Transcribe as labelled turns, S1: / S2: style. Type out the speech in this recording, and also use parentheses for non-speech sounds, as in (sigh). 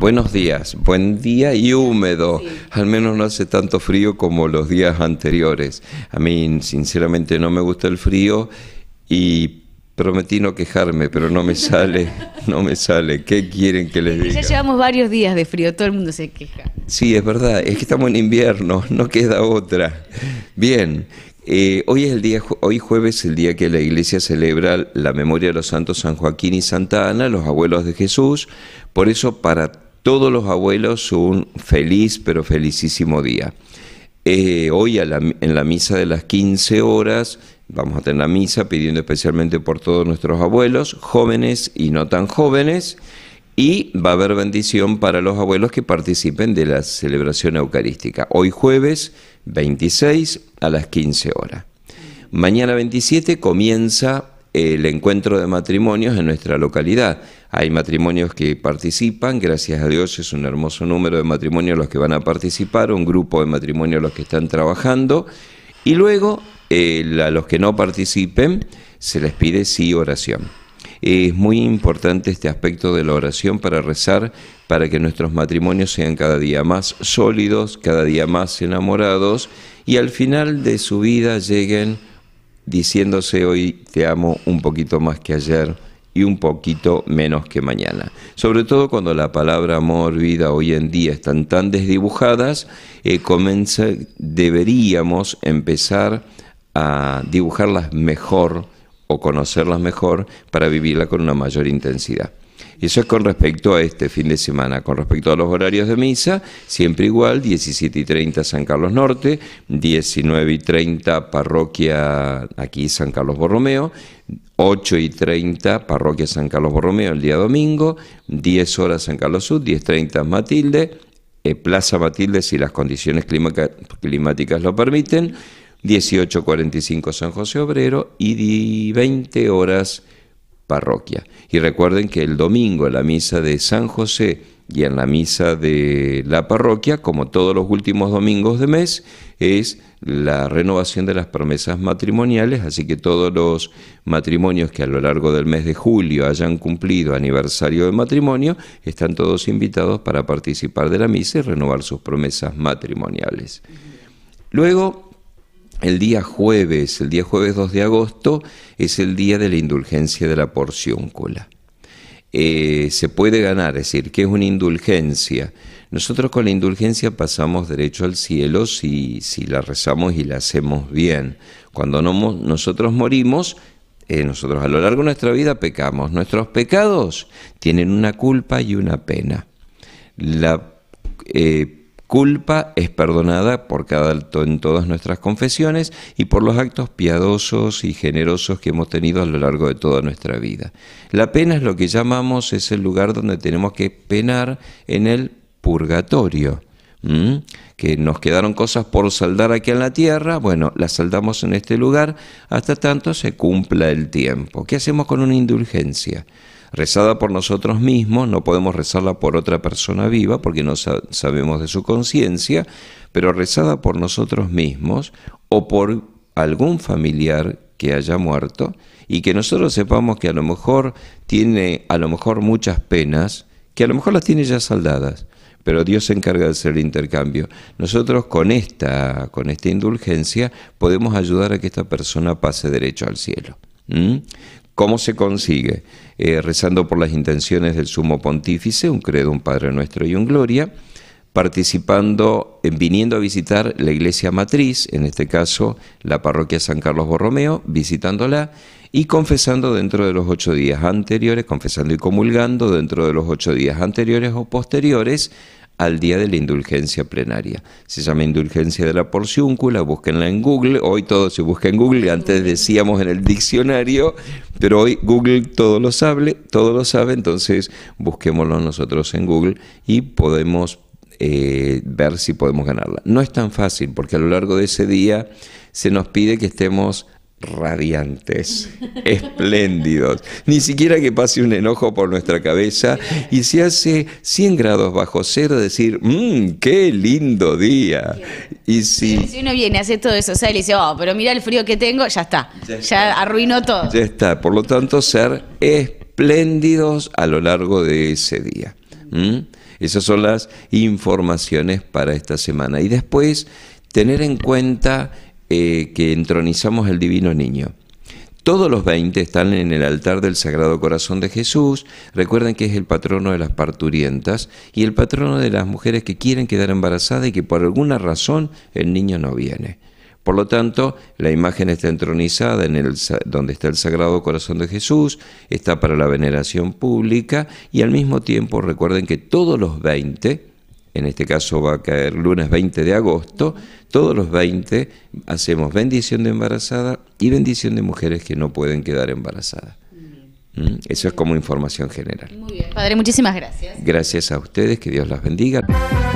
S1: Buenos días, buen día y húmedo. Al menos no hace tanto frío como los días anteriores. A mí, sinceramente, no me gusta el frío y prometí no quejarme, pero no me sale, (laughs) no me sale. ¿Qué quieren que les diga? Ya llevamos varios días de frío, todo el mundo se queja. Sí, es verdad, es que estamos en invierno, (laughs) no queda otra. Bien. Eh, hoy es el día, hoy jueves es el día que la Iglesia celebra la memoria de los santos San Joaquín y Santa Ana, los abuelos de Jesús. Por eso, para todos los abuelos un feliz pero felicísimo día. Eh, hoy en la misa de las 15 horas vamos a tener la misa pidiendo especialmente por todos nuestros abuelos, jóvenes y no tan jóvenes, y va a haber bendición para los abuelos que participen de la celebración eucarística. Hoy jueves 26 a las 15 horas. Mañana 27 comienza el encuentro de matrimonios en nuestra localidad. Hay matrimonios que participan, gracias a Dios es un hermoso número de matrimonios los que van a participar, un grupo de matrimonios los que están trabajando, y luego eh, a los que no participen se les pide sí oración. Es muy importante este aspecto de la oración para rezar, para que nuestros matrimonios sean cada día más sólidos, cada día más enamorados y al final de su vida lleguen diciéndose hoy te amo un poquito más que ayer, y un poquito menos que mañana. Sobre todo cuando la palabra amor, vida hoy en día están tan desdibujadas, eh, deberíamos empezar a dibujarlas mejor o conocerlas mejor para vivirla con una mayor intensidad. Eso es con respecto a este fin de semana. Con respecto a los horarios de misa, siempre igual, 17 y 30 San Carlos Norte, 19 y 30 Parroquia aquí San Carlos Borromeo, 8 y 30 Parroquia San Carlos Borromeo el día domingo, 10 horas San Carlos Sur, 30 Matilde, eh, Plaza Matilde si las condiciones climáticas lo permiten, y 18.45 San José Obrero y 20 horas parroquia. Y recuerden que el domingo en la misa de San José y en la misa de la parroquia, como todos los últimos domingos de mes, es la renovación de las promesas matrimoniales, así que todos los matrimonios que a lo largo del mes de julio hayan cumplido aniversario de matrimonio, están todos invitados para participar de la misa y renovar sus promesas matrimoniales. Luego, el día jueves, el día jueves 2 de agosto, es el día de la indulgencia de la porción Eh, se puede ganar, es decir, que es una indulgencia. Nosotros con la indulgencia pasamos derecho al cielo si, si la rezamos y la hacemos bien. Cuando nosotros morimos, eh, nosotros a lo largo de nuestra vida pecamos. Nuestros pecados tienen una culpa y una pena. La eh, Culpa es perdonada por cada acto en todas nuestras confesiones y por los actos piadosos y generosos que hemos tenido a lo largo de toda nuestra vida. La pena es lo que llamamos, es el lugar donde tenemos que penar en el purgatorio. que nos quedaron cosas por saldar aquí en la tierra, bueno, las saldamos en este lugar hasta tanto se cumpla el tiempo. ¿Qué hacemos con una indulgencia? rezada por nosotros mismos, no podemos rezarla por otra persona viva porque no sabemos de su conciencia, pero rezada por nosotros mismos o por algún familiar que haya muerto y que nosotros sepamos que a lo mejor tiene a lo mejor muchas penas, que a lo mejor las tiene ya saldadas, pero Dios se encarga de hacer el intercambio. Nosotros con esta, con esta indulgencia podemos ayudar a que esta persona pase derecho al cielo. ¿Cómo se consigue? Eh, rezando por las intenciones del sumo pontífice, un credo, un Padre Nuestro y un Gloria, participando, eh, viniendo a visitar la iglesia matriz, en este caso la parroquia San Carlos Borromeo, visitándola y confesando dentro de los ocho días anteriores, confesando y comulgando dentro de los ocho días anteriores o posteriores al día de la indulgencia plenaria. Se llama indulgencia de la porciúncula, búsquenla en Google, hoy todo se busca en Google, antes decíamos en el diccionario, pero hoy Google todo lo sabe, todo lo sabe, entonces busquémoslo nosotros en Google y podemos eh, ver si podemos ganarla. No es tan fácil porque a lo largo de ese día se nos pide que estemos radiantes, (laughs) espléndidos. Ni siquiera que pase un enojo por nuestra cabeza y si hace 100 grados bajo cero decir, mmm, qué lindo día. Y si, si uno viene, hace todo eso, se y dice, oh, pero mira el frío que tengo, ya está, ya, arruinó todo. Ya está, por lo tanto, ser espléndidos a lo largo de ese día. Esas son las informaciones para esta semana. Y después, tener en cuenta eh, que entronizamos el Divino Niño. Todos los 20 están en el altar del Sagrado Corazón de Jesús. Recuerden que es el patrono de las parturientas y el patrono de las mujeres que quieren quedar embarazadas y que por alguna razón el niño no viene. Por lo tanto, la imagen está entronizada en el, donde está el Sagrado Corazón de Jesús, está para la veneración pública y al mismo tiempo recuerden que todos los veinte en este caso va a caer lunes 20 de agosto, todos los 20 hacemos bendición de embarazada y bendición de mujeres que no pueden quedar embarazadas. ¿Mm? Eso es como información general. padre, muchísimas gracias. Gracias a ustedes, que Dios las bendiga.